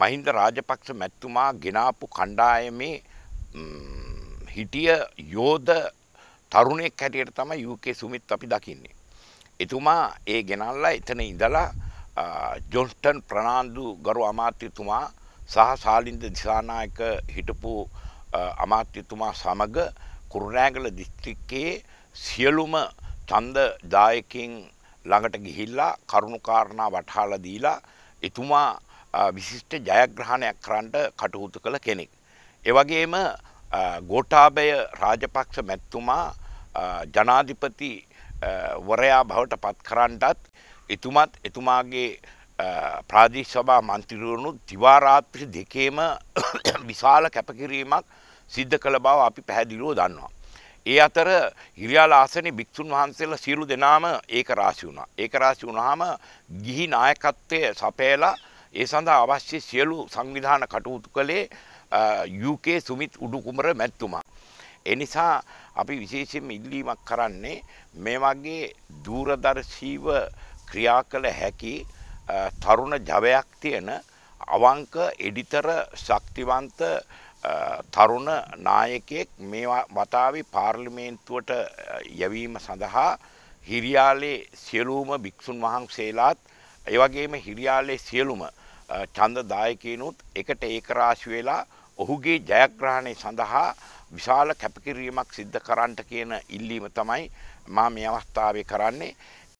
මහින්ද රාජපක්ෂ මැත්තුමා ගෙනාපු කණ්ඩායමේ හිටිය යෝධ තරුණෙක් හැටියට තමයි UK සුමිත් අපි දකින්නේ. එතුමා ඒ ගෙනල්ලා එතන ඉඳලා ජොන්ස්ටන් ප්‍රනාන්දු ගරු අමාත්‍යතුමා සහ ශාලින්ද දිසානායක හිටපු අමාත්‍යතුමා සමග කුරුණෑගල දිස්ත්‍රික්කයේ සියලුම ඡන්ද දායකින් ළඟට ගිහිල්ලා කරුණු කාරණා වටහාලා දීලා එතුමා විශිෂ්ට ජයග්‍රහණයක් කරන්නට කටයුතු කළ කෙනෙක්. එවගේම ගෝටාබය රාජපක්ෂ මැත්තුමා ජනාධිපති වරයා බවට පත් කරන්නටත් එතුමත් එතුමාගේ ප්‍රාදේශ සභා මන්ත්‍රීවරුණු දිවාරාත්‍රි දෙකේම විශාල කැපකිරීමක් සිද්ධ කළ බව අපි පැහැදිලිව දන්නවා. ඒ අතර හිරියාල ආසනේ භික්ෂුන් වහන්සේලා සියලු දෙනාම ඒක රාශි වුණා. ඒක රාශි වුණාම ගිහි නායකත්වයේ සපයලා ඒ සඳහා අවශ්‍ය සියලු සංවිධාන කටයුතු කළේ UK සුමිත් උඩුකුමර මැතිතුමා. එනිසා අපි විශේෂයෙන් ඉල්ලීමක් කරන්නේ මේ වගේ දූරදර්ශීව ක්‍රියා කළ හැකි තරුණ ජවයක් තියෙන අවංක එඩිතර ශක්තිවන්ත තරුණ නායකයෙක් මේ වතාවේ පාර්ලිමේන්තුවට යැවීම සඳහා හිරියාලේ සියලුම භික්ෂුන් වහන්සේලාත් ඒ වගේම හිරියාලේ සියලුම ඡන්ද දායකිනුත් එකට ඒකරාශි වෙලා ඔහුගේ ජයග්‍රහණය සඳහා විශාල කැපකිරීමක් සිද්ධ කරන්නට කියන ඉල්ලීම තමයි මා මේ අවස්ථාවේ කරන්නේ